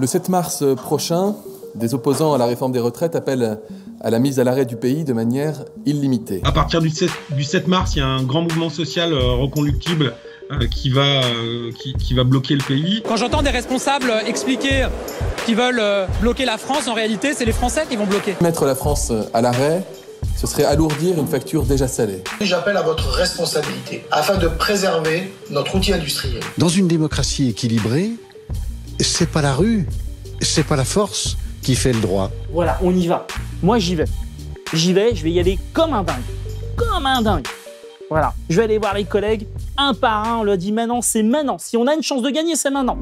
Le 7 mars euh, prochain, des opposants à la réforme des retraites appellent à la mise à l'arrêt du pays de manière illimitée. À partir du 7, mars, il y a un grand mouvement social euh, reconductible euh, qui va, qui va bloquer le pays. Quand j'entends des responsables expliquer qu'ils veulent bloquer la France, en réalité, c'est les Français qui vont bloquer. Mettre la France à l'arrêt, ce serait alourdir une facture déjà salée. J'appelle à votre responsabilité afin de préserver notre outil industriel. Dans une démocratie équilibrée, c'est pas la rue, c'est pas la force qui fait le droit. Voilà, on y va. Moi, j'y vais. J'y vais, je vais y aller comme un dingue. Comme un dingue. Voilà, je vais aller voir les collègues, un par un, on leur dit maintenant, c'est maintenant. Si on a une chance de gagner, c'est maintenant.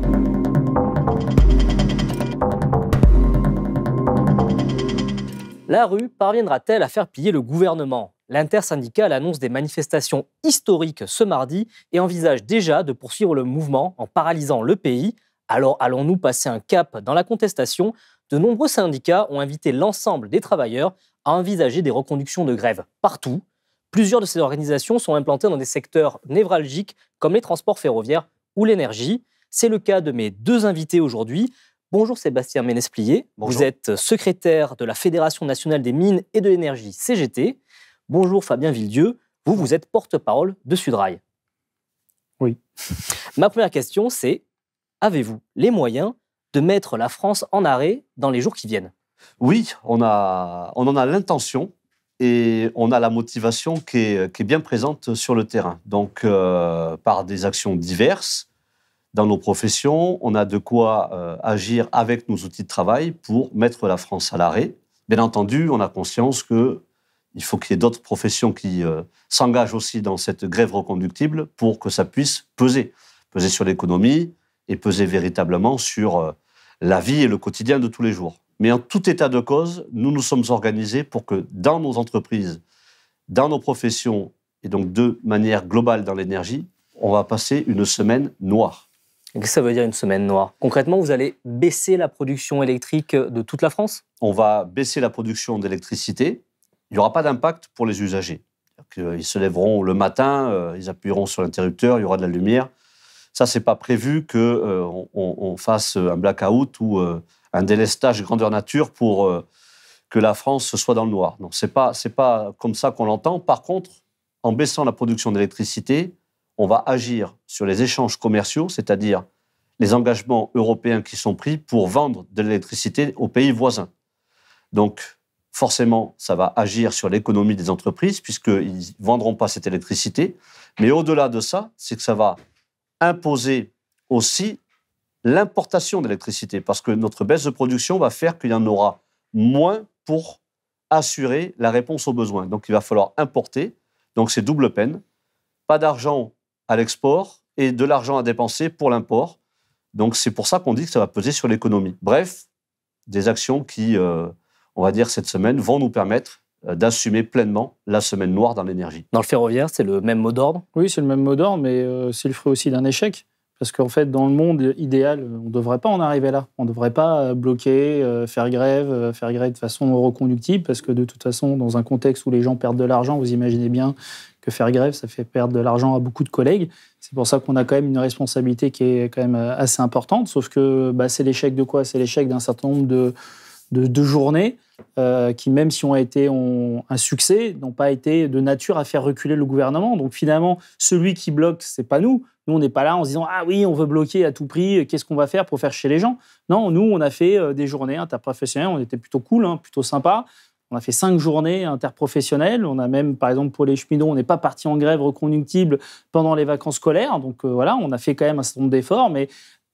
La rue parviendra-t-elle à faire plier le gouvernement L'intersyndicale annonce des manifestations historiques ce mardi et envisage déjà de poursuivre le mouvement en paralysant le pays alors allons-nous passer un cap dans la contestation De nombreux syndicats ont invité l'ensemble des travailleurs à envisager des reconductions de grève partout. Plusieurs de ces organisations sont implantées dans des secteurs névralgiques comme les transports ferroviaires ou l'énergie. C'est le cas de mes deux invités aujourd'hui. Bonjour Sébastien Ménesplier, vous êtes secrétaire de la Fédération nationale des mines et de l'énergie CGT. Bonjour Fabien Villedieu, vous, vous êtes porte-parole de Sudrail. Oui. Ma première question, c'est avez-vous les moyens de mettre la France en arrêt dans les jours qui viennent Oui, on, a, on en a l'intention et on a la motivation qui est, bien présente sur le terrain. Donc, euh, par des actions diverses dans nos professions, on a de quoi euh, agir avec nos outils de travail pour mettre la France à l'arrêt. Bien entendu, on a conscience que il faut qu'il y ait d'autres professions qui euh, s'engagent aussi dans cette grève reconductible pour que ça puisse peser, peser sur l'économie, et peser véritablement sur euh, la vie et le quotidien de tous les jours. Mais en tout état de cause, nous nous sommes organisés pour que dans nos entreprises, dans nos professions, et donc de manière globale dans l'énergie, on va passer une semaine noire. quest que ça veut dire une semaine noire Concrètement, vous allez baisser la production électrique de toute la France On va baisser la production d'électricité. Il n'y aura pas d'impact pour les usagers. Ils se lèveront le matin, euh, ils appuieront sur l'interrupteur, il y aura de la lumière, ça, c'est pas prévu que euh, on, fasse un blackout ou euh, un délestage grandeur nature pour euh, que la France soit dans le noir. Non, c'est pas c'est pas comme ça qu'on l'entend. Par contre, en baissant la production d'électricité, on va agir sur les échanges commerciaux, c'est-à-dire les engagements européens qui sont pris pour vendre de l'électricité aux pays voisins. Donc, forcément, ça va agir sur l'économie des entreprises puisqu'ils ne vendront pas cette électricité. Mais au-delà de ça, c'est que ça va imposer aussi l'importation d'électricité, parce que notre baisse de production va faire qu'il y en aura moins pour assurer la réponse aux besoins. Donc il va falloir importer, donc c'est double peine, pas d'argent à l'export et de l'argent à dépenser pour l'import. Donc c'est pour ça qu'on dit que ça va peser sur l'économie. Bref, des actions qui, euh, on va dire cette semaine, vont nous permettre euh, d'assumer pleinement la semaine noire dans l'énergie. Dans le ferroviaire, c'est le même mot d'ordre Oui, c'est le même mot d'ordre, mais euh, c'est le fruit aussi d'un échec. Parce qu'en fait, dans le monde idéal, on ne devrait pas en arriver là. On ne devrait pas euh, bloquer, faire grève, faire grève de façon reconductible, parce que de toute façon, dans un contexte où les gens perdent de l'argent, vous imaginez bien que faire grève, ça fait perdre de l'argent à beaucoup de collègues. C'est pour ça qu'on a quand même une responsabilité qui est quand même assez importante, sauf que bah, c'est l'échec de quoi C'est l'échec d'un certain nombre de, de, de journées euh, qui, même si ont été un succès, n'ont pas été de nature à faire reculer le gouvernement. Donc finalement, celui qui bloque, c'est pas nous. Nous, on n'est pas là en se disant ah oui, on veut bloquer à tout prix. Qu'est-ce qu'on va faire pour faire chier les gens Non, nous, on a fait euh, des journées interprofessionnelles. On était plutôt cool, hein, plutôt sympa. On a fait cinq journées interprofessionnelles. On a même, par exemple, pour les cheminots, on n'est pas parti en grève reconductible pendant les vacances scolaires. Donc euh, voilà, on a fait quand même un certain nombre d'efforts, mais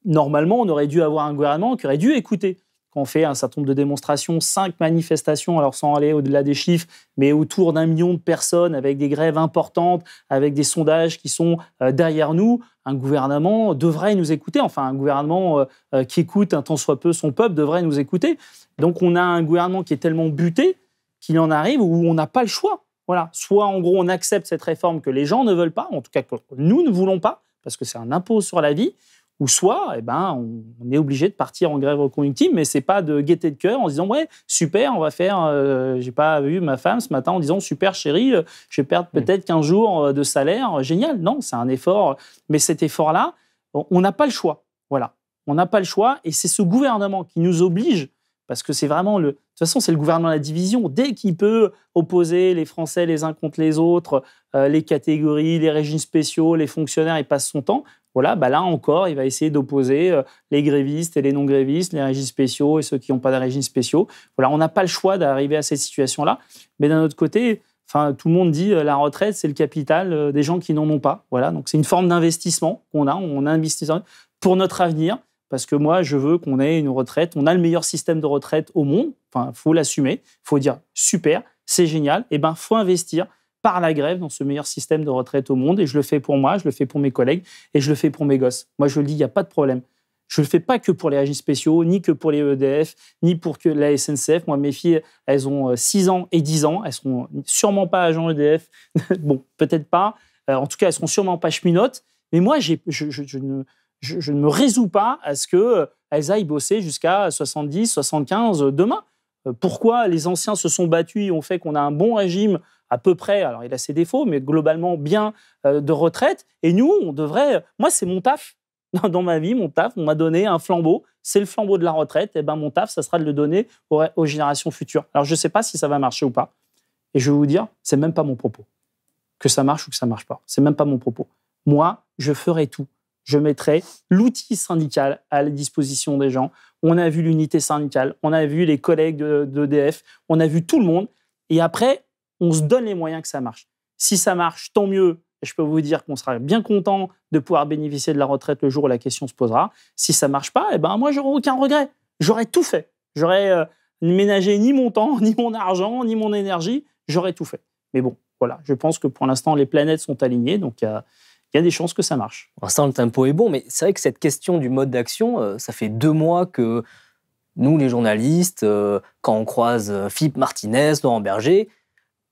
normalement, on aurait dû avoir un gouvernement qui aurait dû écouter on fait un certain nombre de démonstrations, cinq manifestations, alors sans aller au-delà des chiffres, mais autour d'un million de personnes, avec des grèves importantes, avec des sondages qui sont euh, derrière nous, un gouvernement devrait nous écouter. Enfin, un gouvernement euh, euh, qui écoute un tant soit peu son peuple devrait nous écouter. Donc on a un gouvernement qui est tellement buté qu'il en arrive où on n'a pas le choix. Voilà. Soit en gros on accepte cette réforme que les gens ne veulent pas, en tout cas que nous ne voulons pas, parce que c'est un impôt sur la vie, ou soit, eh ben, on, est obligé de partir en grève reconductible, mais c'est pas de gaieté de cœur en disant ouais super, on va faire. Je euh, J'ai pas vu ma femme ce matin en disant super chérie, euh, je vais perdre mm. peut-être 15 jours euh, de salaire, génial. Non, c'est un effort, mais cet effort-là, on n'a pas le choix. Voilà, on n'a pas le choix, et c'est ce gouvernement qui nous oblige parce que c'est vraiment le. De toute façon, c'est le gouvernement de la division. Dès qu'il peut opposer les Français les uns contre les autres, les catégories, les régimes spéciaux, les fonctionnaires, il passe son temps. Voilà, bah là encore, il va essayer d'opposer euh, les grévistes et les non-grévistes, les régimes spéciaux et ceux qui n'ont pas de régimes spéciaux. Voilà, on n'a pas le choix d'arriver à cette situation-là. Mais d'un autre côté, Enfin, tout le monde dit euh, la retraite, c'est le capital euh, des gens qui n'en ont pas. Voilà, donc c'est une forme d'investissement qu'on a. On investit pour notre avenir parce que moi, je veux qu'on ait une retraite. On a le meilleur système de retraite au monde. Enfin, faut l'assumer. Faut dire super, c'est génial. Et eh ben, faut investir par la grève dans ce meilleur système de retraite au monde. Et je le fais pour moi, je le fais pour mes collègues et je le fais pour mes gosses. Moi, je le dis, il n'y a pas de problème. Je ne le fais pas que pour les régimes spéciaux, ni que pour les EDF, ni pour que la SNCF. Moi, mes filles, elles ont 6 euh, ans et 10 ans. Elles seront sûrement pas agents EDF. bon, peut-être pas. Euh, en tout cas, elles seront sûrement pas cheminotes. Mais moi, je, je, ne, je, ne, me résous pas à ce qu'elles euh, aillent bosser jusqu'à 70, 75 demain. Pourquoi les anciens se sont battus et ont fait qu'on a un bon régime à peu près, alors il a ses défauts, mais globalement bien euh, de retraite. Et nous, on devrait, euh, moi c'est mon taf. Dans ma vie, mon taf, on m'a donné un flambeau, c'est le flambeau de la retraite, et eh ben mon taf, ça sera de le donner aux, générations futures. Alors je ne sais pas si ça va marcher ou pas, et je vais vous dire, c'est même pas mon propos. Que ça marche ou que ça ne marche pas, c'est même pas mon propos. Moi, je ferai tout je mettrai l'outil syndical à la disposition des gens. On a vu l'unité syndicale, on a vu les collègues d'EDF, on a vu tout le monde. Et après, on se donne les moyens que ça marche. Si ça marche, tant mieux. Je peux vous dire qu'on sera bien content de pouvoir bénéficier de la retraite le jour où la question se posera. Si ça marche pas, eh ben moi j'aurai aucun regret. J'aurais tout fait. J'aurais euh, ménagé ni mon temps, ni mon argent, ni mon énergie. J'aurais tout fait. Mais bon, voilà. Je pense que pour l'instant les planètes sont alignées, donc euh, il y a des chances que ça marche. Pour l'instant, le tempo est bon, mais c'est vrai que cette question du mode d'action, euh, ça fait deux mois que nous, les journalistes, quand on croise Philippe Martinez, Laurent Berger,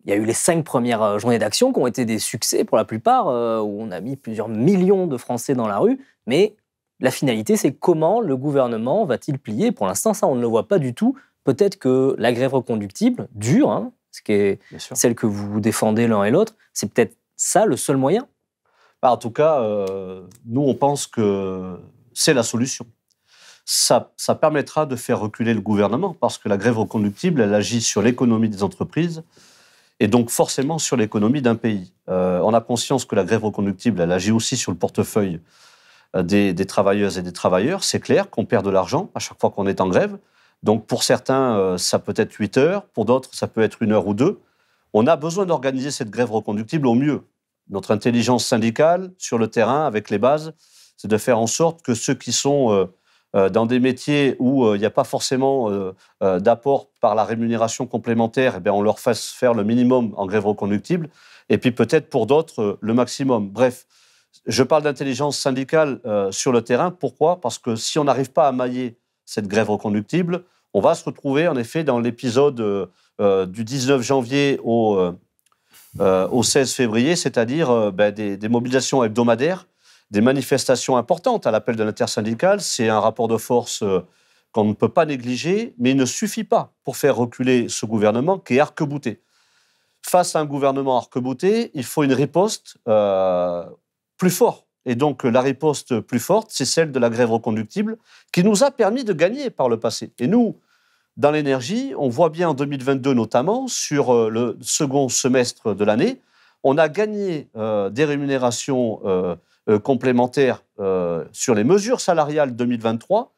il y a eu les cinq premières euh, journées d'action qui ont été des succès pour la plupart, euh, où on a mis plusieurs millions de Français dans la rue. Mais la finalité, c'est comment le gouvernement va-t-il plier Pour l'instant, ça, on ne le voit pas du tout. Peut-être que la grève reconductible, dure, hein, ce qui est celle que vous défendez l'un et l'autre, c'est peut-être ça le seul moyen bah, En tout cas, euh, nous, on pense que c'est la solution. Ça, ça, permettra de faire reculer le gouvernement, parce que la grève reconductible, elle agit sur l'économie des entreprises, et donc forcément sur l'économie d'un pays. Euh, on a conscience que la grève reconductible, elle agit aussi sur le portefeuille euh, des, des travailleuses et des travailleurs. C'est clair qu'on perd de l'argent à chaque fois qu'on est en grève. Donc pour certains, euh, ça peut être 8 heures, pour d'autres, ça peut être une heure ou deux. On a besoin d'organiser cette grève reconductible au mieux. Notre intelligence syndicale sur le terrain, avec les bases, c'est de faire en sorte que ceux qui sont euh, dans des métiers où euh, il n'y a pas forcément euh, d'apport par la rémunération complémentaire, et eh bien, on leur fasse faire le minimum en grève reconductible, et puis peut-être pour d'autres le maximum. Bref, je parle d'intelligence syndicale sur le terrain. Pourquoi Parce que si on n'arrive pas à mailler cette grève reconductible, on va se retrouver en effet dans l'épisode du 19 janvier au, au 16 février, c'est-à-dire ben, des, des mobilisations hebdomadaires des manifestations importantes à l'appel de l'intersyndicale. C'est un rapport de force euh, qu'on ne peut pas négliger, mais il ne suffit pas pour faire reculer ce gouvernement qui est arquebouté. Face à un gouvernement arquebouté, il faut une riposte euh, plus forte. Et donc la riposte plus forte, c'est celle de la grève reconductible, qui nous a permis de gagner par le passé. Et nous, dans l'énergie, on voit bien en 2022 notamment, sur euh, le second semestre de l'année, on a gagné des rémunérations euh, euh, complémentaire euh, sur les mesures salariales 2023.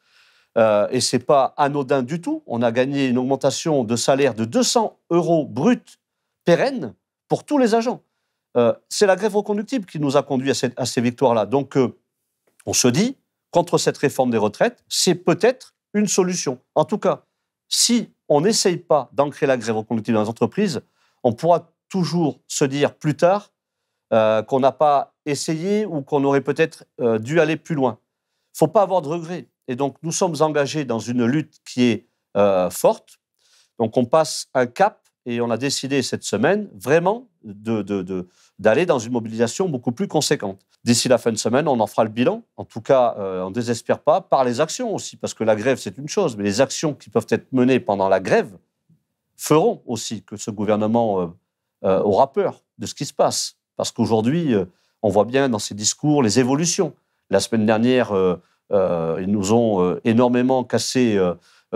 Euh, et ce n'est pas anodin du tout. On a gagné une augmentation de salaire de 200 euros brut pérenne pour tous les agents. C'est la grève reconductible qui nous a conduit à, à ces victoires-là. Donc, on se dit, contre cette réforme des retraites, c'est peut-être une solution. En tout cas, si on n'essaye pas d'ancrer la grève reconductible dans les entreprises, on pourra toujours se dire plus tard, euh, qu'on n'a pas essayé ou qu'on aurait peut-être euh, dû aller plus loin. Il ne faut pas avoir de regrets. Et donc, nous sommes engagés dans une lutte qui est euh, forte. Donc, on passe un cap et on a décidé cette semaine vraiment d'aller dans une mobilisation beaucoup plus conséquente. D'ici la fin de semaine, on en fera le bilan. En tout cas, on ne désespère pas par les actions aussi, parce que la grève, c'est une chose, mais les actions qui peuvent être menées pendant la grève feront aussi que ce gouvernement aura peur de ce qui se passe. Parce qu'aujourd'hui, euh, on voit bien dans ces discours les évolutions. La semaine dernière, euh, euh, ils nous ont énormément cassé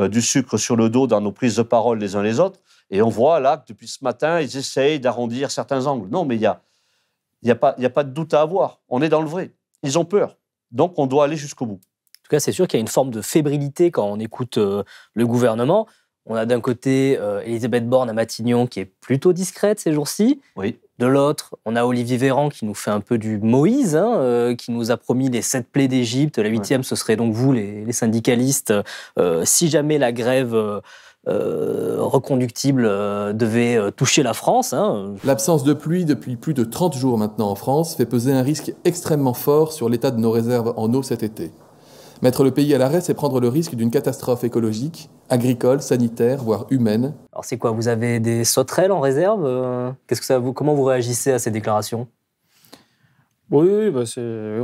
du sucre sur le dos dans nos prises de parole les uns les autres. Et on voit là que depuis ce matin, ils essayent d'arrondir certains angles. Non, mais il n'y a, y a, pas, a pas de doute à avoir. On est dans le vrai. Ils ont peur. Donc on doit aller jusqu'au bout. En tout cas, c'est sûr qu'il y a une forme de fébrilité quand on écoute le gouvernement. On a d'un côté Elisabeth Borne à Matignon qui est plutôt discrète ces jours-ci. Oui. De l'autre, on a Olivier Véran qui nous fait un peu du Moïse, hein, euh, qui nous a promis les sept plaies d'Égypte. La huitième, ce serait donc vous, les, syndicalistes, euh, si jamais la grève euh, reconductible devait toucher la France. Hein. L'absence de pluie depuis plus de 30 jours maintenant en France fait peser un risque extrêmement fort sur l'état de nos réserves en eau cet été. Mettre le pays à l'arrêt, c'est prendre le risque d'une catastrophe écologique, agricole, sanitaire, voire humaine. Alors c'est quoi Vous avez des sauterelles en réserve euh, quest que ça vous Comment vous réagissez à ces déclarations bah, oui,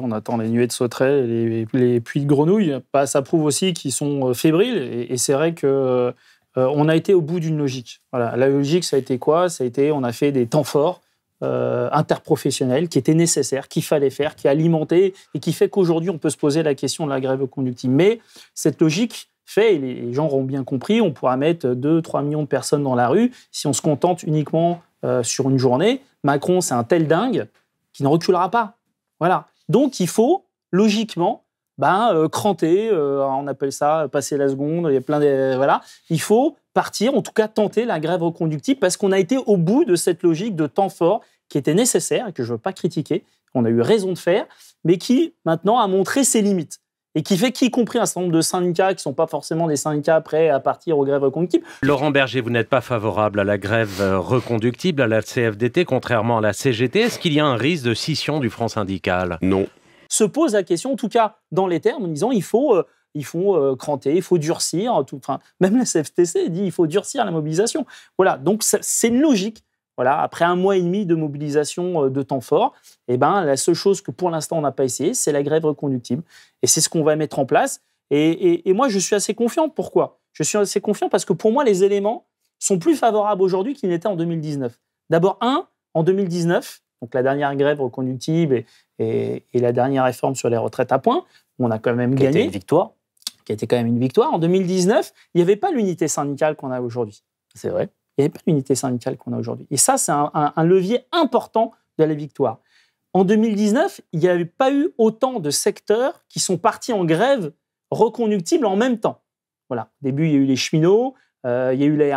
on attend les nuées de sauterelles les, puits de grenouilles. Bah, ça prouve aussi qu'ils sont euh, fébriles. Et, c'est vrai que euh, on a été au bout d'une logique. Voilà. La logique, ça a été quoi Ça a été, on a fait des temps forts euh, interprofessionnel qui était nécessaire, qu'il fallait faire, qui alimentait et qui fait qu'aujourd'hui on peut se poser la question de la grève conductive. Mais cette logique fait, et les gens auront bien compris, on pourra mettre 2-3 millions de personnes dans la rue si on se contente uniquement euh, sur une journée. Macron, c'est un tel dingue qui ne reculera pas. Voilà. Donc il faut, logiquement, ben, euh, cranter, on appelle ça passer la seconde, il y a plein de... voilà. Il faut partir, en tout cas tenter la grève reconductible, parce qu'on a été au bout de cette logique de temps fort qui était nécessaire et que je ne veux pas critiquer, qu'on a eu raison de faire, mais qui maintenant a montré ses limites. Et qui fait qu'y compris un certain nombre de syndicats qui ne sont pas forcément des syndicats prêts à partir aux grèves reconductibles. Laurent Berger, vous n'êtes pas favorable à la grève euh, reconductible, à la CFDT, contrairement à la CGT. Est-ce qu'il y a un risque de scission du front syndical Non. Se pose la question, en tout cas dans les termes, en disant il faut euh, il faut euh, cranter, il faut durcir. Hein, tout, même la CFTC dit il faut durcir la mobilisation. Voilà, donc c'est une logique. Voilà, après un mois et demi de mobilisation euh, de temps fort, et eh ben, la seule chose que pour l'instant on n'a pas essayé, c'est la grève reconductible. Et c'est ce qu'on va mettre en place. Et, moi, je suis assez confiant. Pourquoi Je suis assez confiant parce que pour moi, les éléments sont plus favorables aujourd'hui qu'ils n'étaient en 2019. D'abord, un, en 2019, donc la dernière grève reconductible et, et, la dernière réforme sur les retraites à point, on a quand même gagné. une victoire qui a été quand même une victoire. En 2019, il n'y avait pas l'unité syndicale qu'on a aujourd'hui. C'est vrai. Il n'y avait pas l'unité syndicale qu'on a aujourd'hui. Et ça, c'est un, levier important de la victoire. En 2019, il n'y avait pas eu autant de secteurs qui sont partis en grève reconductible en même temps. Voilà. Au début, il y a eu les cheminots, euh, il y a eu la,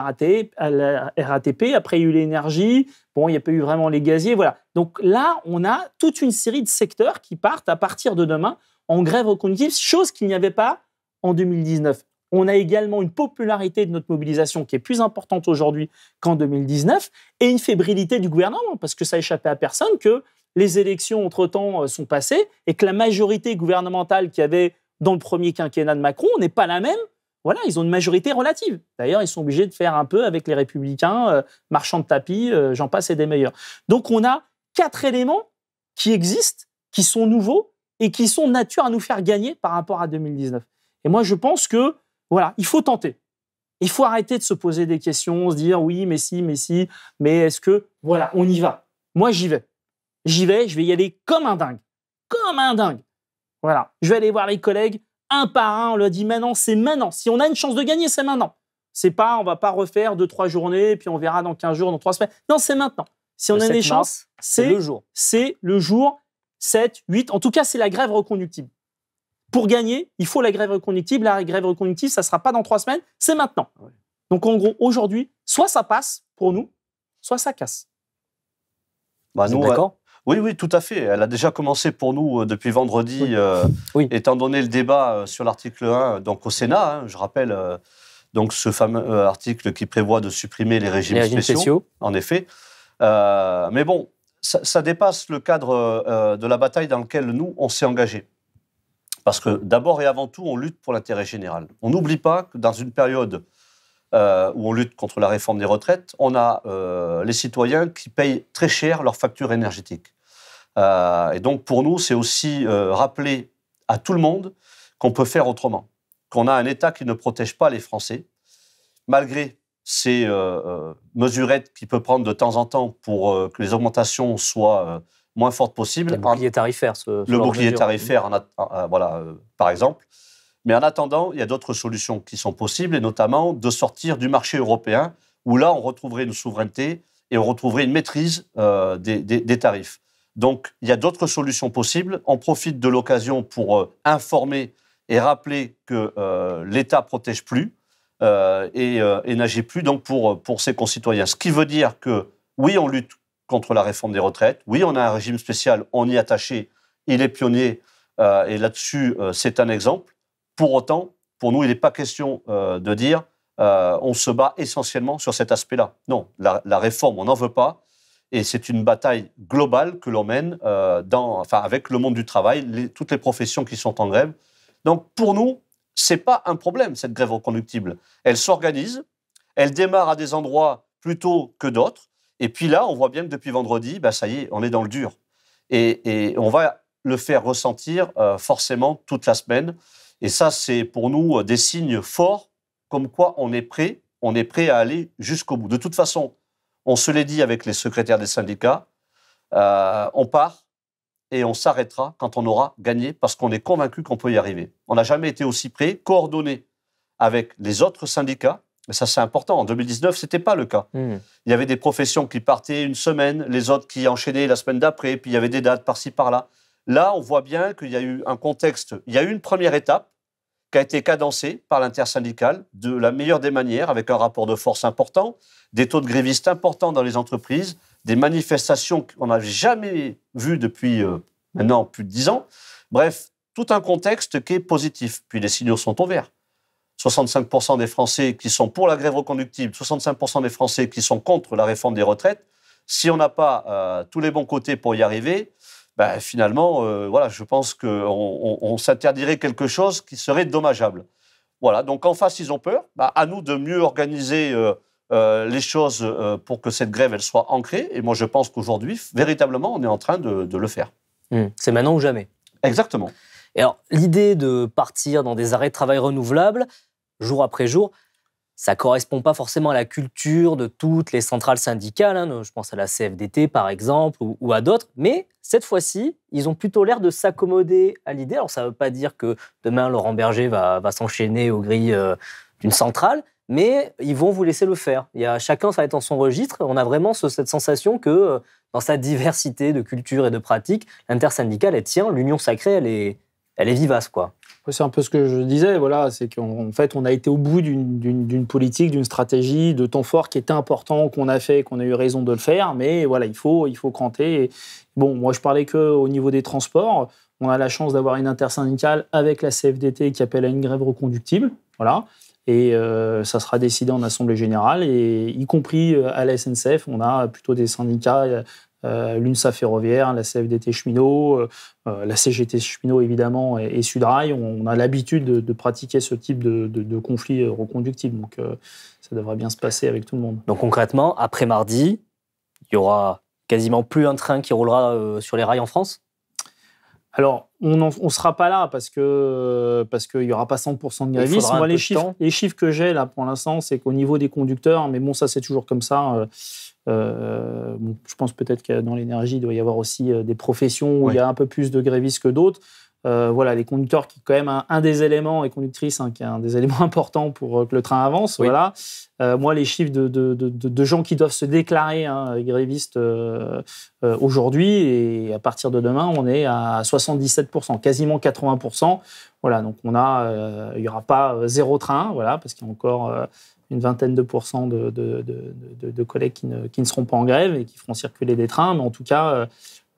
la RATP, après, il y a eu l'énergie. Bon, il n'y a pas eu vraiment les gaziers. Voilà. Donc là, on a toute une série de secteurs qui partent à partir de demain en grève reconductible, chose qu'il n'y avait pas en 2019. On a également une popularité de notre mobilisation qui est plus importante aujourd'hui qu'en 2019 et une fébrilité du gouvernement parce que ça échappait à personne que les élections entre-temps euh, sont passées et que la majorité gouvernementale qu'il y avait dans le premier quinquennat de Macron n'est pas la même. Voilà, ils ont une majorité relative. D'ailleurs, ils sont obligés de faire un peu avec les républicains, euh, marchands de tapis, euh, j'en passe et des meilleurs. Donc on a quatre éléments qui existent, qui sont nouveaux et qui sont nature à nous faire gagner par rapport à 2019. Et moi, je pense que, voilà, il faut tenter. Il faut arrêter de se poser des questions, se dire oui, mais si, mais si, mais est-ce que, voilà, on y va. Moi, j'y vais. J'y vais, je vais y aller comme un dingue. Comme un dingue. Voilà. Je vais aller voir les collègues un par un. On leur dit maintenant, c'est maintenant. Si on a une chance de gagner, c'est maintenant. C'est pas, on va pas refaire deux, trois journées, puis on verra dans 15 jours, dans trois semaines. Non, c'est maintenant. Si on a des chances, c'est le jour. C'est le jour 7, 8. En tout cas, c'est la grève reconductible. Pour gagner, il faut la grève reconductible. La grève reconductible, ça ne sera pas dans trois semaines, c'est maintenant. Donc en gros, aujourd'hui, soit ça passe pour nous, soit ça casse. Bah, nous, d'accord oui, oui, tout à fait. Elle a déjà commencé pour nous euh, depuis vendredi, euh, étant donné le débat euh, sur l'article 1 donc au Sénat. Hein, je rappelle donc ce fameux article qui prévoit de supprimer les régimes, spéciaux, En effet. mais bon, ça, ça, dépasse le cadre de la bataille dans laquelle nous, on s'est engagé. Parce que d'abord et avant tout, on lutte pour l'intérêt général. On n'oublie pas que dans une période euh, où on lutte contre la réforme des retraites, on a euh, les citoyens qui payent très cher leurs factures énergétiques. Euh, et donc pour nous, c'est aussi rappeler à tout le monde qu'on peut faire autrement, qu'on a un État qui ne protège pas les Français, malgré ces mesurettes qu'il peut prendre de temps en temps pour que les augmentations soient moins forte possible. Le bouclier tarifaire. le tarifaire, en euh, voilà, euh, par exemple. Mais en attendant, il y a d'autres solutions qui sont possibles, et notamment de sortir du marché européen, où là, on retrouverait une souveraineté et on retrouverait une maîtrise euh, des, des, tarifs. Donc, il y a d'autres solutions possibles. On profite de l'occasion pour informer et rappeler que l'État l'État protège plus et, et n'agit plus donc pour, pour ses concitoyens. Ce qui veut dire que, oui, on lutte contre la réforme des retraites. Oui, on a un régime spécial, on y est attaché, il est pionnier, euh, et là-dessus, euh, c'est un exemple. Pour autant, pour nous, il n'est pas question euh, de dire on se bat essentiellement sur cet aspect-là. Non, la, réforme, on n'en veut pas, et c'est une bataille globale que l'on mène dans, enfin, avec le monde du travail, toutes les professions qui sont en grève. Donc, pour nous, c'est pas un problème, cette grève reconductible. Elle s'organise, elle démarre à des endroits plutôt que d'autres, et puis là, on voit bien que depuis vendredi, bah, ça y est, on est dans le dur. Et, on va le faire ressentir euh, forcément toute la semaine. Et ça, c'est pour nous euh, des signes forts, comme quoi on est prêt, on est prêt à aller jusqu'au bout. De toute façon, on se l'est dit avec les secrétaires des syndicats, euh, on part et on s'arrêtera quand on aura gagné, parce qu'on est convaincu qu'on peut y arriver. On n'a jamais été aussi prêt, coordonné avec les autres syndicats, mais ça, c'est important. En 2019, ce n'était pas le cas. Hmm. Il y avait des professions qui partaient une semaine, les autres qui enchaînaient la semaine d'après, puis il y avait des dates par-ci, par-là. Là, on voit bien qu'il y a eu un contexte. Il y a eu une première étape qui a été cadencée par l'intersyndicale de la meilleure des manières, avec un rapport de force important, des taux de grévistes importants dans les entreprises, des manifestations qu'on n'avait jamais vues depuis euh, maintenant plus de dix ans. Bref, tout un contexte qui est positif. Puis les signaux sont ouverts 65% des Français qui sont pour la grève reconductible, 65% des Français qui sont contre la réforme des retraites, si on n'a pas euh, tous les bons côtés pour y arriver, ben, finalement, euh, voilà, je pense qu'on on, s'interdirait quelque chose qui serait dommageable. Voilà, donc en face, ils ont peur. Ben, à nous de mieux organiser euh, les choses pour que cette grève, elle soit ancrée. Et moi, je pense qu'aujourd'hui, véritablement, on est en train de, le faire. Mmh. c'est maintenant ou jamais. Exactement. Et alors, l'idée de partir dans des arrêts de travail renouvelables, jour après jour, ça correspond pas forcément à la culture de toutes les centrales syndicales. Hein, je pense à la CFDT par exemple ou, à d'autres. Mais cette fois-ci, ils ont plutôt l'air de s'accommoder à l'idée. Alors ça ne veut pas dire que demain Laurent Berger va, s'enchaîner aux grilles euh, d'une centrale, mais ils vont vous laisser le faire. Il y chacun, ça va être en son registre. On a vraiment cette sensation que euh, dans sa diversité de culture et de pratiques, l'intersyndicale, elle tient, l'union sacrée, elle est, elle est vivace quoi. C'est un peu ce que je disais, voilà, c'est qu'en fait, on a été au bout d'une politique, d'une stratégie, de temps fort qui était important, qu'on a fait, qu'on a eu raison de le faire, mais voilà, il faut, il faut cranter. bon, moi, je parlais qu'au niveau des transports, on a la chance d'avoir une intersyndicale avec la CFDT qui appelle à une grève reconductible, voilà, et euh, ça sera décidé en assemblée générale, et y compris euh, à la SNCF, on a plutôt des syndicats euh, l'UNSA ferroviaire, la CFDT cheminots, euh, euh, la CGT Cheminot, évidemment et, Sud Sudrail. On, a l'habitude de, pratiquer ce type de, conflit reconductible. Donc ça devrait bien se passer avec tout le monde. Donc concrètement, après mardi, il y aura quasiment plus un train qui roulera sur les rails en France alors, on ne sera pas là parce que parce qu'il n'y aura pas 100% de grévistes. Moi, les chiffres, les chiffres que j'ai là pour l'instant, c'est qu'au niveau des conducteurs, mais bon, ça c'est toujours comme ça. Euh, je pense peut-être que dans l'énergie, il doit y avoir aussi euh, des professions où il y a un peu plus de grévistes que d'autres. Euh, voilà, les conducteurs qui, quand même, un, des éléments, et conductrices, hein, qui est un des éléments importants pour euh, que le train avance. Voilà. Euh, moi, les chiffres de, de, gens qui doivent se déclarer hein, grévistes aujourd'hui, et à partir de demain, on est à 77%, quasiment 80%. Voilà, donc on a, il n'y aura pas zéro train, voilà, parce qu'il y a encore une vingtaine de pourcents de, de collègues qui ne, qui ne, seront pas en grève et qui feront circuler des trains, mais en tout cas,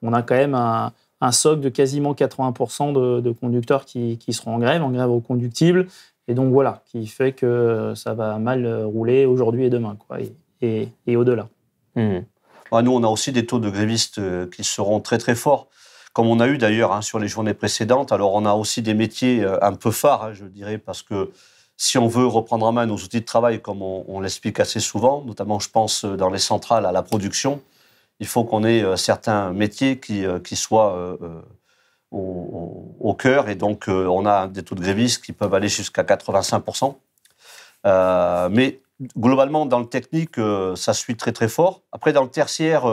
on a quand même un un socle de quasiment 80% de, conducteurs qui, qui, seront en grève, en grève au conductible. Et donc voilà, qui fait que ça va mal rouler aujourd'hui et demain, quoi, et, et, au-delà. Mmh. Ah, nous, on a aussi des taux de grévistes euh, qui seront très très forts comme on a eu d'ailleurs hein, sur les journées précédentes. Alors on a aussi des métiers euh, un peu phares, hein, je dirais, parce que si on veut reprendre en main nos outils de travail, comme on l'explique assez souvent, notamment je pense euh, dans les centrales à la production, il faut qu'on ait euh, certains métiers qui, euh, soient euh, au, cœur. Et donc, on a des taux de grévistes qui peuvent aller jusqu'à 85%. mais globalement, dans le technique, ça suit très très fort. Après, dans le tertiaire,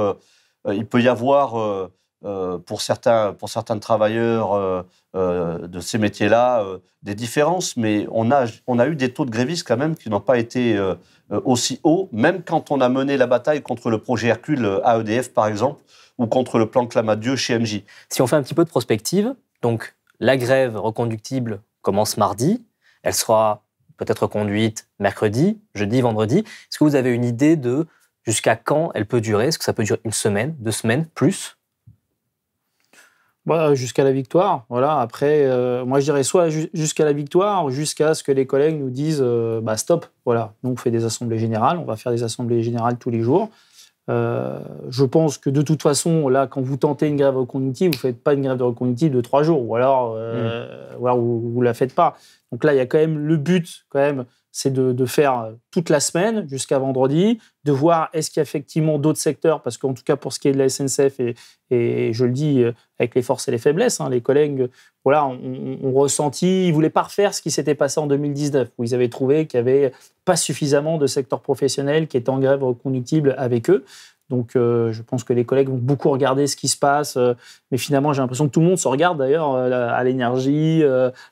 il peut y avoir euh, pour, certains, pour certains travailleurs euh, euh, de ces métiers-là des différences, mais on a, on a eu des taux de grévistes quand même qui n'ont pas été aussi hauts, même quand on a mené la bataille contre le projet Hercule AEDF par exemple, ou contre le plan Clamadieu chez MJ. Si on fait un petit peu de prospective, donc la grève reconductible commence mardi, elle sera peut-être conduite mercredi, jeudi, vendredi. Est-ce que vous avez une idée de jusqu'à quand elle peut durer Est-ce que ça peut durer une semaine, deux semaines, plus Jusqu'à la victoire. Voilà. Après, euh, moi, je dirais soit jusqu'à la victoire, jusqu'à ce que les collègues nous disent euh, bah, stop. Voilà. Nous, on fait des assemblées générales. On va faire des assemblées générales tous les jours. Euh, je pense que de toute façon, là, quand vous tentez une grève reconductive, vous ne faites pas une grève de de trois jours, ou alors, mmh. ou vous ne la faites pas. Donc là, il y a quand même le but, quand même, c'est de, faire euh, toute la semaine jusqu'à vendredi, de voir est-ce qu'il y a effectivement d'autres secteurs, parce qu'en tout cas pour ce qui est de la SNCF, et, et je le dis euh, avec les forces et les faiblesses, hein, les collègues voilà, ont on, ressenti, ils ne voulaient pas refaire ce qui s'était passé en 2019, où ils avaient trouvé qu'il n'y avait pas suffisamment de secteurs professionnels qui étaient en grève reconductible avec eux. Donc, euh, je pense que les collègues vont beaucoup regarder ce qui se passe. Euh, mais finalement, j'ai l'impression que tout le monde se regarde d'ailleurs euh, à l'énergie,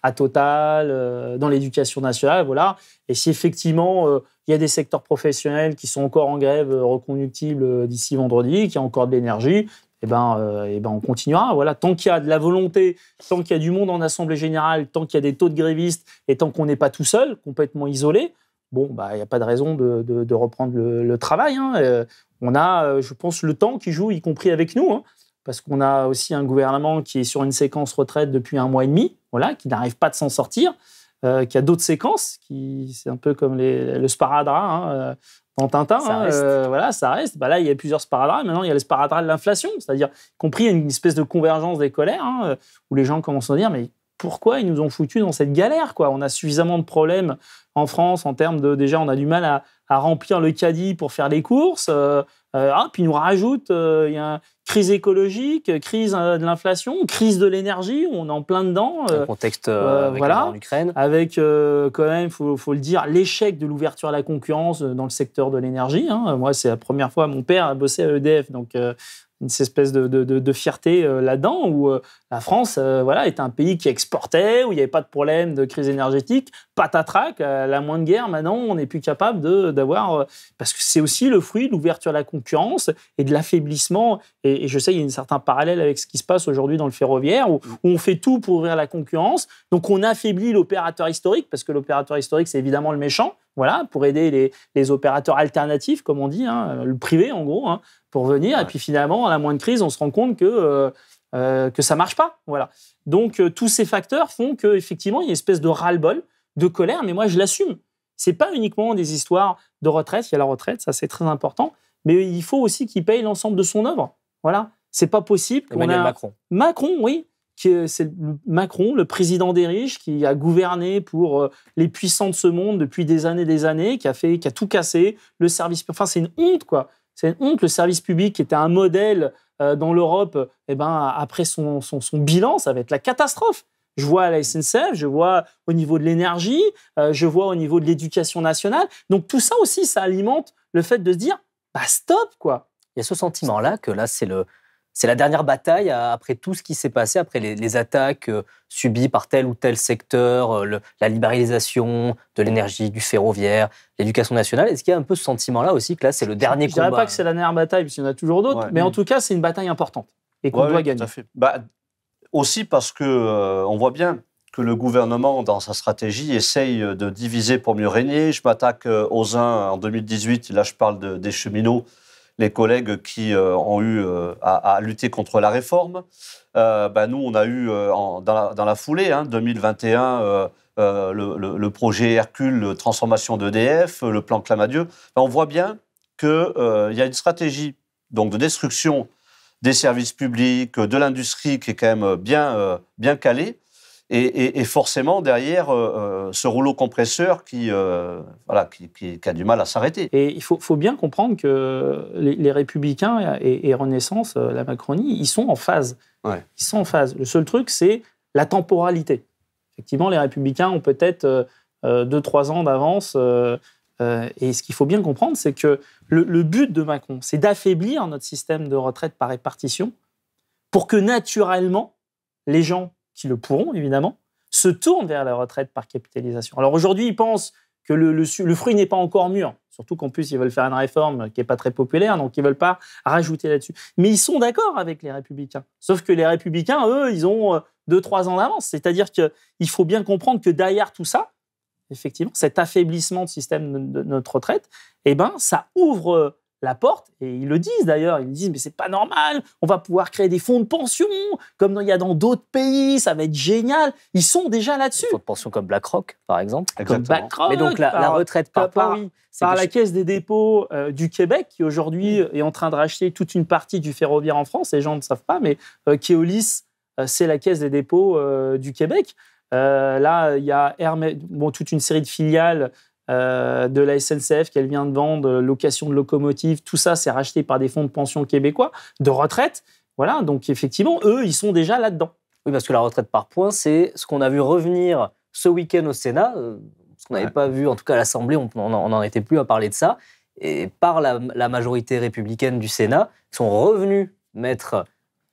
à Total, dans l'éducation nationale, voilà. Et si effectivement il y a des secteurs professionnels qui sont encore en grève reconductible d'ici vendredi, qui a encore de l'énergie, eh ben, eh ben, on continuera. Voilà, tant qu'il y a de la volonté, tant qu'il y a du monde en assemblée générale, tant qu'il y a des taux de grévistes et tant qu'on n'est pas tout seul, complètement isolé, bon, bah, il n'y a pas de raison de, reprendre le, travail. Hein. On a, euh, je pense, le temps qui joue, y compris avec nous, hein, parce qu'on a aussi un gouvernement qui est sur une séquence retraite depuis un mois et demi, voilà, qui n'arrive pas de s'en sortir, euh, qui a d'autres séquences, qui c'est un peu comme le sparadrap hein, euh, dans Tintin. Hein, voilà, ça reste. Bah là, il y a plusieurs sparadraps. Maintenant, il y a le sparadrap de l'inflation, c'est-à-dire y compris une espèce de convergence des colères, où les gens commencent à dire mais pourquoi ils nous ont foutus dans cette galère quoi On a suffisamment de problèmes en France en termes de déjà on a du mal à, remplir le caddie pour faire les courses. Euh, euh, ah, puis nous rajoute, euh, il y a une crise écologique, crise de l'inflation, crise de l'énergie, on est en plein dedans. Un contexte avec voilà, en Ukraine. Avec quand même, faut, faut le dire, l'échec de l'ouverture à la concurrence dans le secteur de l'énergie. Hein. Moi, c'est la première fois mon père a bossé à EDF, donc une espèce de, fierté là-dedans, où la France voilà, est un pays qui exportait, où il n'y avait pas de problème de crise énergétique patatrac, euh, la moindre guerre, maintenant, on n'est plus capable d'avoir. Euh, parce que c'est aussi le fruit de l'ouverture à la concurrence et de l'affaiblissement. Et, je sais, il y a un certain parallèle avec ce qui se passe aujourd'hui dans le ferroviaire, où, on fait tout pour ouvrir la concurrence. Donc, on affaiblit l'opérateur historique, parce que l'opérateur historique, c'est évidemment le méchant. Voilà, pour aider les, les opérateurs alternatifs, comme on dit, hein, le privé en gros, hein, pour venir. Et puis finalement, à la moindre crise, on se rend compte que euh, ne euh, que ça marche pas. Voilà. Donc tous ces facteurs font qu'effectivement, il y a une espèce de ras-le-bol de colère, mais moi je l'assume. C'est pas uniquement des histoires de retraite, il y a la retraite, ça c'est très important, mais il faut aussi qu'il paye l'ensemble de son œuvre. Voilà, c'est pas possible. Emmanuel Macron. Macron, oui, c'est Macron, le président des riches, qui a gouverné pour euh, les puissants de ce monde depuis des années, des années, qui a fait, qui a tout cassé, le service. Enfin, c'est une honte, quoi. C'est une honte. Le service public qui était un modèle euh, dans l'Europe, Et eh ben après son, son, son bilan, ça va être la catastrophe. Je vois à la SNCF, je vois au niveau de l'énergie, euh, je vois au niveau de l'éducation nationale. Donc tout ça aussi, ça alimente le fait de se dire, bah stop quoi. Il y a ce sentiment-là que là, c'est le, c'est la dernière bataille après tout ce qui s'est passé, après les, attaques euh, subies par tel ou tel secteur, euh, la libéralisation de l'énergie, du ferroviaire, l'éducation nationale. Est-ce qu'il y a un peu ce sentiment-là aussi que là, c'est le dernier combat Je ne dirais pas que c'est la dernière bataille, puisqu'il y en a toujours d'autres, mais en mm. tout cas, c'est une bataille importante et qu'on doit gagner. Tout à fait. Bah, aussi parce que euh, on voit bien que le gouvernement, dans sa stratégie, essaye de diviser pour mieux régner. Je m'attaque euh, aux uns en 2018, là je parle des cheminots, les collègues qui euh, ont eu à, lutter contre la réforme. Ben, nous, on a eu dans, la, foulée, 2021, hein, le, projet Hercule, transformation d'EDF, le plan Clamadieu. Ben, on voit bien qu'il y a une stratégie donc de destruction des services publics, euh, de l'industrie qui est quand même euh, bien, euh, bien calée. Et, forcément derrière ce rouleau compresseur qui, voilà, qui, qui, a du mal à s'arrêter. Et il faut, faut, bien comprendre que les, Républicains et, Renaissance, la Macronie, ils sont en phase. Ils sont en phase. Le seul truc, c'est la temporalité. Effectivement, les Républicains ont peut-être 2-3 ans d'avance euh, et ce qu'il faut bien comprendre, c'est que le, but de Macron, c'est d'affaiblir notre système de retraite par répartition pour que naturellement, les gens qui le pourront, évidemment, se tournent vers la retraite par capitalisation. Alors aujourd'hui, ils pensent que le, fruit n'est pas encore mûr, surtout qu'en plus, ils veulent faire une réforme qui n'est pas très populaire, donc ils ne veulent pas rajouter là-dessus. Mais ils sont d'accord avec les républicains. Sauf que les républicains, eux, ils ont euh, deux, trois ans d'avance. C'est-à-dire qu'il faut bien comprendre que derrière tout ça, effectivement, cet affaiblissement du système de notre retraite, eh ben, ça ouvre la porte, et ils le disent d'ailleurs, ils disent mais c'est pas normal, on va pouvoir créer des fonds de pension, comme il y a dans d'autres pays, ça va être génial. Ils sont déjà là-dessus. fonds de pension comme BlackRock, par exemple. Comme BlackRock. Mais donc la, retraite par, par, la Caisse des dépôts euh, du Québec, qui aujourd'hui mm. euh, est en train de racheter toute une partie du ferroviaire en France, les gens ne savent pas, mais euh, Keolis, c'est la Caisse des dépôts du Québec. Euh, là, il y a bon, toute une série de filiales euh, de la SNCF qu'elle vient de vendre, location de locomotives, tout ça, c'est racheté par des fonds de pension québécois, de retraite. Voilà, donc effectivement, eux, ils sont déjà là-dedans. Oui, parce que la retraite par points, c'est ce qu'on a vu revenir ce week-end au Sénat, euh, ce qu'on n'avait pas vu, en tout cas à l'Assemblée, on n'en était plus à parler de ça, et par la, majorité républicaine du Sénat, sont revenus mettre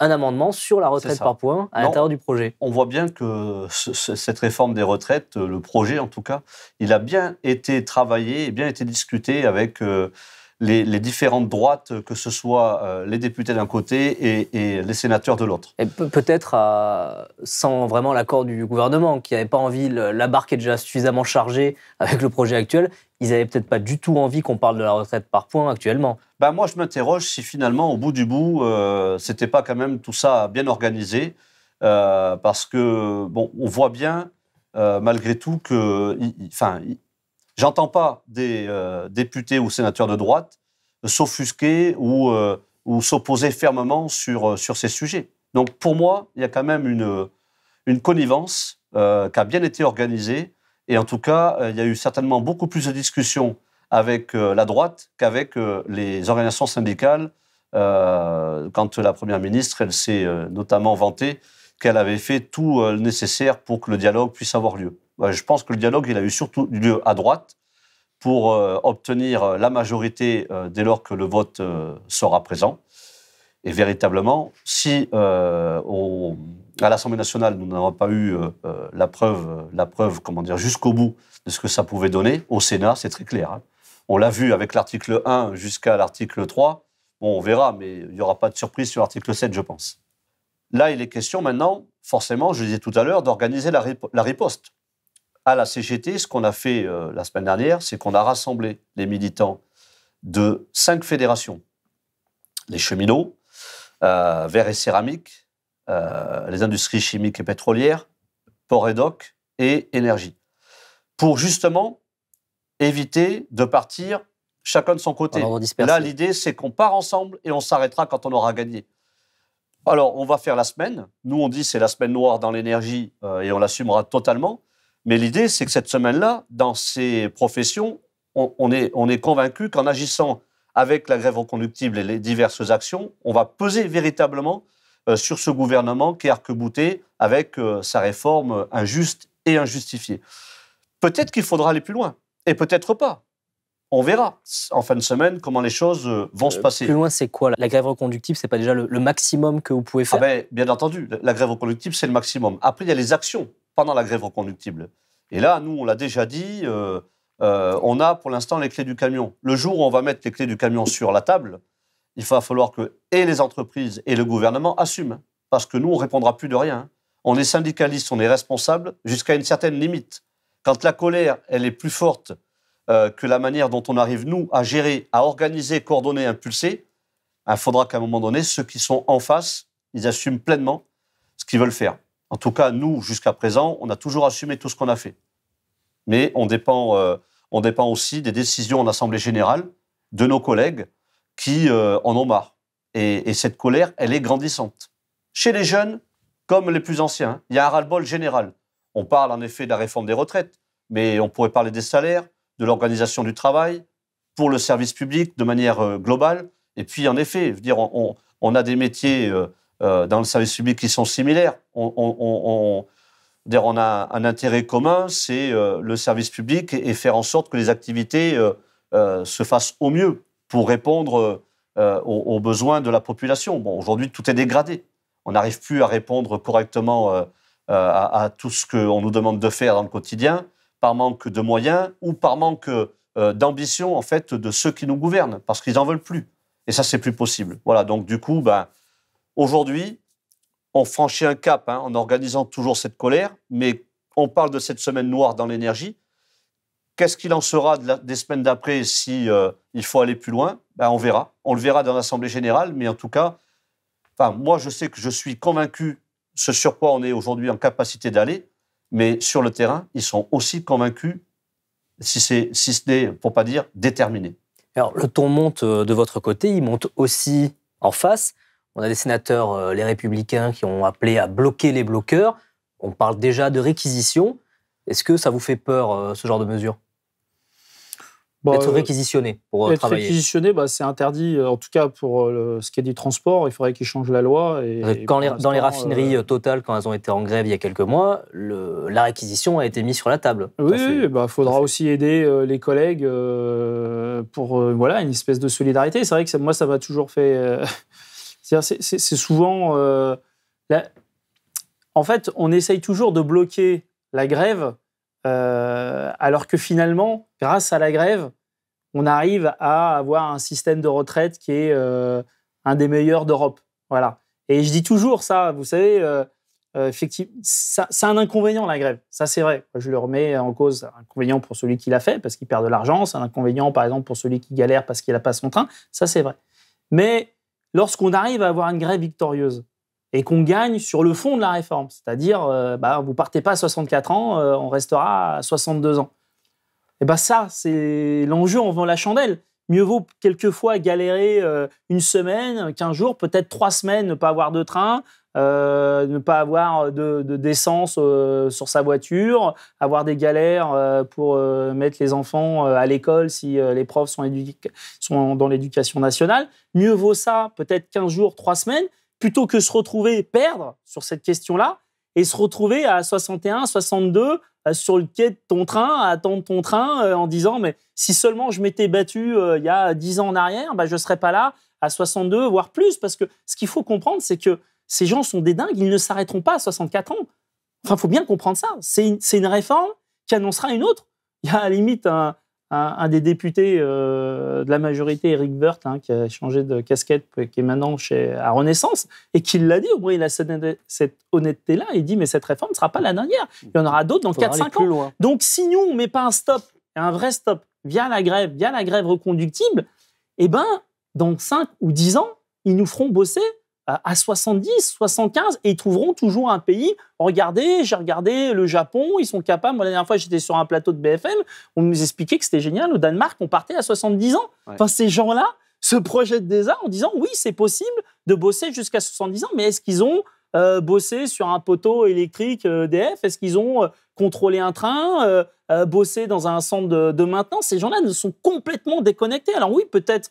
un amendement sur la retraite par points à l'intérieur du projet. On voit bien que cette réforme des retraites, euh, le projet en tout cas, il a bien été travaillé et bien été discuté avec euh, les, différentes droites, euh, que ce soit les députés d'un côté et, les sénateurs de l'autre. peut-être sans vraiment l'accord du gouvernement, qui n'avait pas envie, la barque est déjà suffisamment chargée avec le projet actuel, ils n'avaient peut-être pas du tout envie qu'on parle de la retraite par points actuellement. Ben moi, je m'interroge si finalement, au bout du bout, euh, c'était pas quand même tout ça bien organisé, euh, parce que bon, on voit bien euh, malgré tout que, enfin, j'entends pas des euh, députés ou sénateurs de droite s'offusquer ou, ou s'opposer fermement sur sur ces sujets. Donc pour moi, il y a quand même une une connivence qui a bien été organisée et en tout cas, euh, il y a eu certainement beaucoup plus de discussions avec euh, la droite qu'avec euh, les organisations syndicales quand la Première ministre, elle s'est notamment vantée qu'elle avait fait tout le nécessaire pour que le dialogue puisse avoir lieu. Je pense que le dialogue, il a eu surtout lieu à droite pour obtenir la majorité dès lors que le vote sera présent. Et véritablement, si on à l'Assemblée nationale, nous n'avons pas eu euh, euh, la preuve, euh, la preuve, comment dire, jusqu'au bout de ce que ça pouvait donner. Au Sénat, c'est très clair. Hein. On l'a vu avec l'article 1 jusqu'à l'article 3. Bon, on verra, mais il n'y aura pas de surprise sur l'article 7, je pense. Là, il est question maintenant, forcément, je le disais tout à l'heure, d'organiser la, riposte. À la CGT, ce qu'on a fait la semaine dernière, c'est qu'on a rassemblé les militants de cinq fédérations. Les cheminots, euh, verts et céramiques, euh, les industries chimiques et pétrolières, port et doc et énergie, pour justement éviter de partir chacun de son côté. Là, l'idée, c'est qu'on part ensemble et on s'arrêtera quand on aura gagné. Alors, on va faire la semaine. Nous, on dit c'est la semaine noire dans l'énergie euh, et on l'assumera totalement. Mais l'idée, c'est que cette semaine-là, dans ces professions, on, est, on est convaincu qu'en agissant avec la grève reconductible et les diverses actions, on va peser véritablement euh, sur ce gouvernement qui est arquebouté avec euh, sa réforme injuste et injustifiée. Peut-être qu'il faudra aller plus loin, et peut-être pas. On verra en fin de semaine comment les choses euh, vont se passer. Plus loin, c'est quoi La grève reconductible, c'est pas déjà le, maximum que vous pouvez faire ah ben, Bien entendu, la grève reconductible, c'est le maximum. Après, il y a les actions pendant la grève reconductible. Et là, nous, on l'a déjà dit, on a pour l'instant les clés du camion. Le jour où on va mettre les clés du camion sur la table, il va falloir que et les entreprises et le gouvernement assument, parce que nous, on ne répondra plus de rien. Hein. On est syndicaliste, on est responsable jusqu'à une certaine limite. Quand la colère, elle est plus forte euh, que la manière dont on arrive, nous, à gérer, à organiser, coordonner, impulser, il ben, faudra qu'à un moment donné, ceux qui sont en face, ils assument pleinement ce qu'ils veulent faire. En tout cas, nous, jusqu'à présent, on a toujours assumé tout ce qu'on a fait. Mais on dépend, euh, on dépend aussi des décisions en Assemblée générale de nos collègues qui euh, en ont marre. Et, cette colère, elle est grandissante. Chez les jeunes, comme les plus anciens, il y a un ras-le-bol général. On parle en effet de la réforme des retraites, mais on pourrait parler des salaires, de l'organisation du travail, pour le service public de manière euh, globale. Et puis, en effet, dire, on, a des métiers euh, dans le service public qui sont similaires. On, on a un intérêt commun, c'est le service public et, faire en sorte que les activités se fassent au mieux pour répondre euh, aux, besoins de la population. Bon, aujourd'hui, tout est dégradé. On n'arrive plus à répondre correctement euh, euh, à, tout ce qu'on nous demande de faire dans le quotidien, par manque de moyens ou par manque d'ambition, en fait, de ceux qui nous gouvernent, parce qu'ils n'en veulent plus. Et ça, c'est plus possible. Voilà, donc du coup, ben, aujourd'hui, on franchit un cap hein, en organisant toujours cette colère, mais on parle de cette semaine noire dans l'énergie, Qu'est-ce qu'il en sera des semaines d'après si euh, il faut aller plus loin ben, On verra. On le verra dans l'Assemblée générale, mais en tout cas, moi je sais que je suis convaincu ce sur quoi on est aujourd'hui en capacité d'aller, mais sur le terrain, ils sont aussi convaincus, si, si ce n'est, pour pas dire, déterminés. Alors le ton monte euh, de votre côté, il monte aussi en face. On a des sénateurs, euh, les républicains, qui ont appelé à bloquer les bloqueurs. On parle déjà de réquisition. Est-ce que ça vous fait peur, ce genre de mesure bah, être euh, réquisitionné pour euh, être réquisitionné, bah, c'est interdit, euh, en tout cas pour ce qui est du transport. Il faudrait qu'ils changent la loi. Et, quand dans les raffineries totales, Total, quand elles ont été en grève il y a quelques mois, le, la réquisition a été mise sur la table. Oui, il bah, faudra aussi aider les collègues pour voilà, une espèce de solidarité. C'est vrai que moi, ça m'a toujours fait. c'est souvent. En fait, on essaye toujours de bloquer la grève euh, alors que finalement, grâce à la grève, on arrive à avoir un système de retraite qui est euh, un des meilleurs d'Europe. Voilà. Et je dis toujours ça, vous savez, euh, effectivement, c'est un inconvénient la grève, ça c'est vrai. Je le remets en cause, un inconvénient pour celui qui l'a fait parce qu'il perd de l'argent, c'est un inconvénient par exemple pour celui qui galère parce qu'il n'a pas son train, ça c'est vrai. Mais lorsqu'on arrive à avoir une grève victorieuse, et qu'on gagne sur le fond de la réforme. C'est-à-dire, euh, bah, vous partez pas à 64 ans, euh, on restera à 62 ans. Et eh bien bah, ça, c'est l'enjeu en vend la chandelle. Mieux vaut quelquefois galérer euh, une semaine, 15 jours, peut-être trois semaines, ne pas avoir de train, ne pas avoir de, d'essence sur sa voiture, avoir des galères pour mettre les enfants à l'école si les profs sont, sont dans l'éducation nationale. Mieux vaut ça, peut-être 15 jours, trois semaines, plutôt que se retrouver perdre sur cette question-là et se retrouver à 61, 62 euh, sur le quai de ton train, à attendre ton train euh, en disant mais si seulement je m'étais battu euh, il y a 10 ans en arrière, bah, je ne serais pas là à 62 voire plus parce que ce qu'il faut comprendre c'est que ces gens sont des dingues, ils ne s'arrêteront pas à 64 ans. Enfin, faut bien comprendre ça. C'est une, une réforme qui annoncera une autre. Il y a à la limite un, un, des députés euh, de la majorité, Eric Burt, hein, qui a changé de casquette, euh, qui est maintenant chez, à Renaissance, et qui l'a dit, au moins, il a cette, honnêteté-là, il dit, mais cette réforme ne sera pas la dernière. Il y en aura d'autres dans 4-5 ans. Donc si nous, on ne met pas un stop, un vrai stop, via la grève, via la grève reconductible, eh ben, dans 5 ou 10 ans, ils nous feront bosser à 70, 75, et ils trouveront toujours un pays. Regardez, j'ai regardé le Japon, ils sont capables. Moi, la dernière fois, j'étais sur un plateau de BFM, on nous expliquait que c'était génial. Au Danemark, on partait à 70 ans. Enfin, ces gens-là se projettent déjà en disant oui, c'est possible de bosser jusqu'à 70 ans, mais est-ce qu'ils ont euh, bossé sur un poteau électrique EDF euh, Est-ce qu'ils ont euh, contrôlé un train Bossé dans un centre de, de maintenance Ces gens-là ne sont complètement déconnectés. Alors, oui, peut-être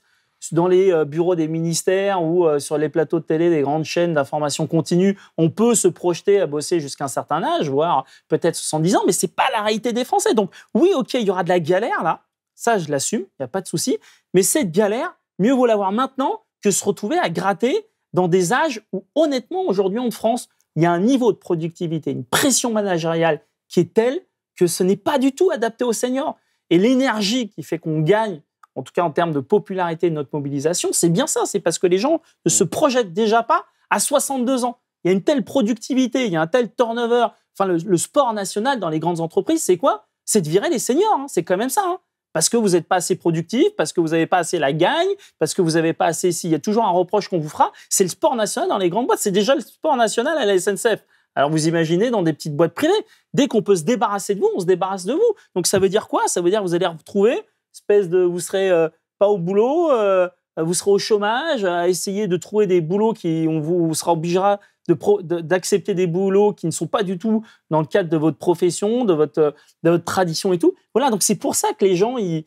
dans les euh, bureaux des ministères ou euh, sur les plateaux de télé des grandes chaînes d'information continue, on peut se projeter à bosser jusqu'à un certain âge, voire peut-être 70 ans, mais c'est pas la réalité des Français. Donc oui, ok, il y aura de la galère là, ça je l'assume, il n'y a pas de souci, mais cette galère, mieux vaut l'avoir maintenant que se retrouver à gratter dans des âges où honnêtement aujourd'hui en France, il y a un niveau de productivité, une pression managériale qui est telle que ce n'est pas du tout adapté aux seniors. Et l'énergie qui fait qu'on gagne en tout cas en termes de popularité de notre mobilisation, c'est bien ça. C'est parce que les gens ne se projettent déjà pas à 62 ans. Il y a une telle productivité, il y a un tel turnover. Enfin, le, sport national dans les grandes entreprises, c'est quoi C'est de virer les seniors. Hein. C'est quand même ça. Hein. Parce que vous n'êtes pas assez productif, parce que vous n'avez pas assez la gagne, parce que vous n'avez pas assez. Il y a toujours un reproche qu'on vous fera, c'est le sport national dans les grandes boîtes. C'est déjà le sport national à la SNCF. Alors vous imaginez dans des petites boîtes privées, dès qu'on peut se débarrasser de vous, on se débarrasse de vous. Donc ça veut dire quoi Ça veut dire que vous allez retrouver espèce de, vous serez euh, pas au boulot, euh, vous serez au chômage, à essayer de trouver des boulots qui, on vous, sera obligera d'accepter des boulots qui ne sont pas du tout dans le cadre de votre profession, de votre, de votre tradition et tout. Voilà, donc c'est pour ça que les gens, ils,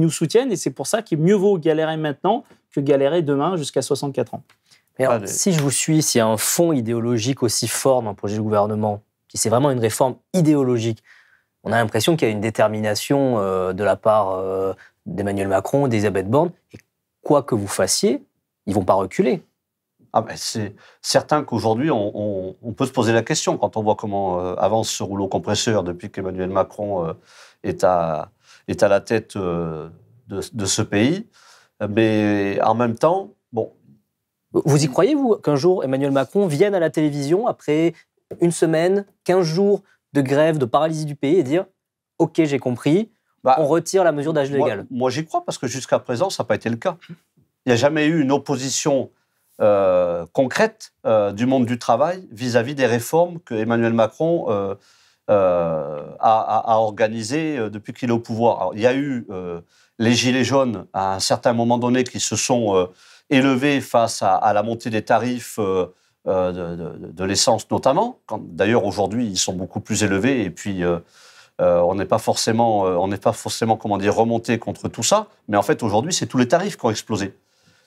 nous soutiennent et c'est pour ça qu'il mieux vaut galérer maintenant que galérer demain jusqu'à 64 ans. si je vous suis, s'il y a un fond idéologique aussi fort dans le projet de gouvernement, si c'est vraiment une réforme idéologique, on a l'impression qu'il y a une détermination euh, de la part euh, d'Emmanuel Macron, d'Elisabeth Borne, et quoi que vous fassiez, ils vont pas reculer. Ah ben, c'est certain qu'aujourd'hui, on, peut se poser la question quand on voit comment euh, avance ce rouleau compresseur depuis qu'Emmanuel Macron est, à, est à la tête de, ce pays. Mais en même temps, bon. Vous y croyez, vous, qu'un jour Emmanuel Macron vienne à la télévision après une semaine, 15 jours de grève, de paralysie du pays et dire OK, j'ai compris, bah, on retire la mesure d'âge légal Moi, j'y crois parce que jusqu'à présent, ça n'a pas été le cas. Il n'y a jamais eu une opposition euh, concrète euh, du monde du travail vis-à-vis des réformes que Emmanuel Macron euh, a, organisées depuis qu'il est au pouvoir. il y a eu les Gilets jaunes à un certain moment donné qui se sont élevés face à la montée des tarifs. Euh, de, l'essence notamment. D'ailleurs, aujourd'hui, ils sont beaucoup plus élevés et puis euh, euh, on n'est pas forcément, on n'est pas forcément, comment dire, remonté contre tout ça. Mais en fait, aujourd'hui, c'est tous les tarifs qui ont explosé.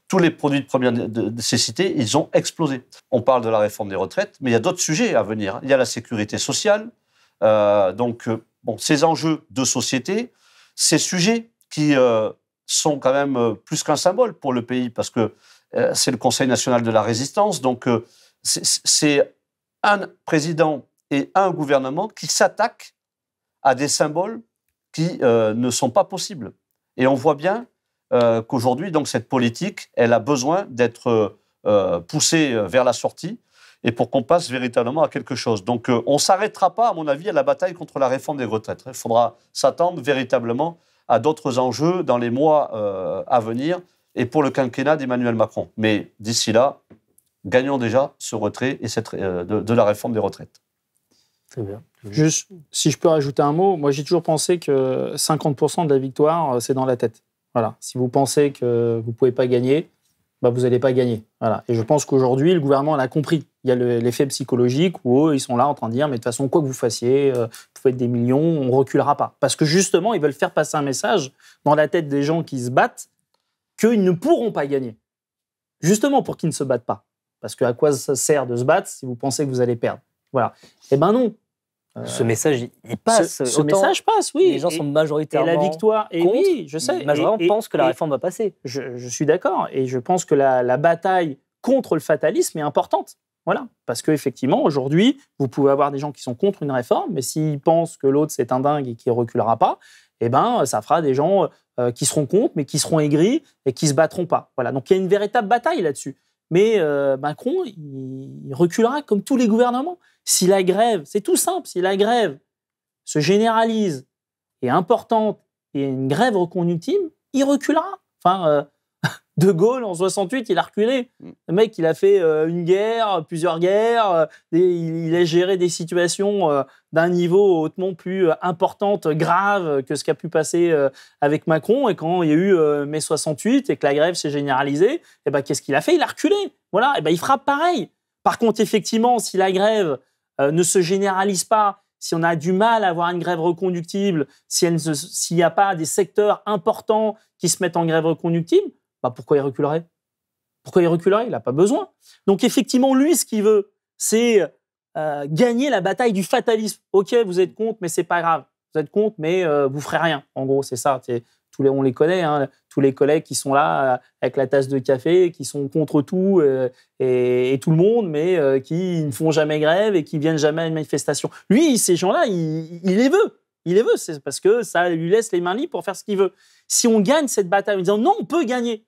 Tous les produits de première nécessité, ils ont explosé. On parle de la réforme des retraites, mais il y a d'autres sujets à venir. Il y a la sécurité sociale. donc, bon, ces enjeux de société, ces sujets qui sont quand même plus qu'un symbole pour le pays, parce que c'est le Conseil national de la résistance. Donc, c'est un président et un gouvernement qui s'attaquent à des symboles qui euh, ne sont pas possibles. Et on voit bien euh, qu'aujourd'hui, donc cette politique, elle a besoin d'être euh, poussée vers la sortie et pour qu'on passe véritablement à quelque chose. Donc on ne s'arrêtera pas, à mon avis, à la bataille contre la réforme des retraites. Il faudra s'attendre véritablement à d'autres enjeux dans les mois à venir et pour le quinquennat d'Emmanuel Macron. Mais d'ici là, gagnant déjà ce retrait et euh, de, la réforme des retraites. Très bien. Juste, si je peux rajouter un mot, moi j'ai toujours pensé que 50% de la victoire, euh, c'est dans la tête. Voilà. Si vous pensez que vous ne pouvez pas gagner, bah vous n'allez pas gagner. Voilà. Et je pense qu'aujourd'hui, le gouvernement l'a compris. Il y a l'effet psychologique où ils sont là en train de dire, mais de toute façon, quoi que vous fassiez, euh, vous faites des millions, on reculera pas. Parce que justement, ils veulent faire passer un message dans la tête des gens qui se battent qu'ils ne pourront pas gagner. Justement pour qu'ils ne se battent pas. Parce que à quoi ça sert de se battre si vous pensez que vous allez perdre Voilà. Eh ben non. Euh, ce message, il passe. Ce, message passe, oui. Les gens sont majoritairement. Et la victoire, et eh oui, je sais. Majoritairement pense que la réforme va passer. Je, suis d'accord. Et je pense que la, bataille contre le fatalisme est importante. Voilà. Parce qu'effectivement, aujourd'hui, vous pouvez avoir des gens qui sont contre une réforme, mais s'ils pensent que l'autre, c'est un dingue et qu'il ne reculera pas, eh ben, ça fera des gens euh, qui seront contre, mais qui seront aigris et qui ne se battront pas. Voilà. Donc, il y a une véritable bataille là-dessus. Mais euh, Macron, il, reculera comme tous les gouvernements. Si la grève, c'est tout simple, si la grève se généralise et importante et une grève reconductible, il reculera. Enfin, euh, de Gaulle, en 68, il a reculé. Mm. Le mec, il a fait euh, une guerre, plusieurs guerres, euh, il a géré des situations euh, d'un niveau hautement plus importante, grave que ce qu'a pu passer avec Macron. Et quand il y a eu mai 68 et que la grève s'est généralisée, eh ben, qu'est-ce qu'il a fait Il a reculé. Voilà, eh ben, il frappe pareil. Par contre, effectivement, si la grève ne se généralise pas, si on a du mal à avoir une grève reconductible, s'il n'y a pas des secteurs importants qui se mettent en grève reconductible, bah, pourquoi il reculerait Pourquoi il reculerait Il n'a pas besoin. Donc effectivement, lui, ce qu'il veut, c'est euh, gagner la bataille du fatalisme. Ok, vous êtes contre, mais c'est pas grave. Vous êtes contre, mais vous euh, vous ferez rien. En gros, c'est ça. Tous les, on les connaît, hein, tous les collègues qui sont là euh, avec la tasse de café, qui sont contre tout et, tout le monde, mais qui ne font jamais grève et qui viennent jamais à une manifestation. Lui, ces gens-là, il, il les veut. Il les veut, c'est parce que ça lui laisse les mains libres pour faire ce qu'il veut. Si on gagne cette bataille en disant non, on peut gagner,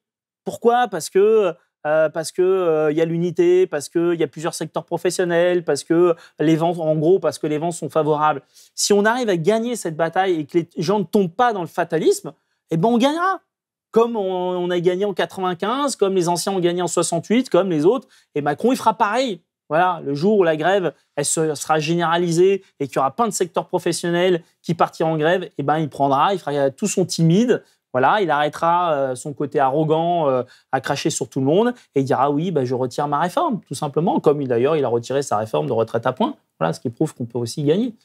pourquoi Parce que euh, parce que euh, il y a l'unité, parce que il y a plusieurs secteurs professionnels, parce que les ventes en gros, parce que les vents sont favorables. Si on arrive à gagner cette bataille et que les gens ne tombent pas dans le fatalisme, eh ben on gagnera. Comme on, a gagné en 95, comme les anciens ont gagné en 68, comme les autres, et eh Macron il fera pareil. Voilà, le jour où la grève elle sera généralisée et qu'il y aura plein de secteurs professionnels qui partiront en grève, eh ben il prendra, il fera tout son timide, voilà, il arrêtera euh, son côté arrogant euh, à cracher sur tout le monde et il dira oui, ben je retire ma réforme, tout simplement, comme d'ailleurs il a retiré sa réforme de retraite à points. Voilà, ce qui prouve qu'on peut aussi gagner.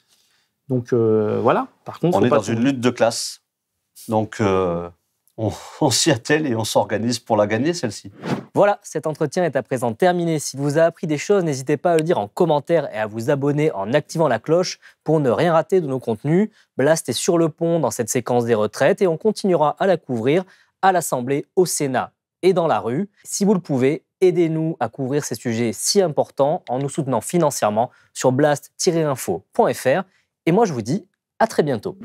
Donc euh, voilà. Par contre, on est dans une lutte de classe. Donc on, s'y attelle et on s'organise pour la gagner, celle-ci. Voilà, cet entretien est à présent terminé. S'il vous a appris des choses, n'hésitez pas à le dire en commentaire et à vous abonner en activant la cloche pour ne rien rater de nos contenus. Blast est sur le pont dans cette séquence des retraites et on continuera à la couvrir à l'Assemblée, au Sénat et dans la rue. Si vous le pouvez, aidez-nous à couvrir ces sujets si importants en nous soutenant financièrement sur blast-info.fr. Et moi, je vous dis à très bientôt.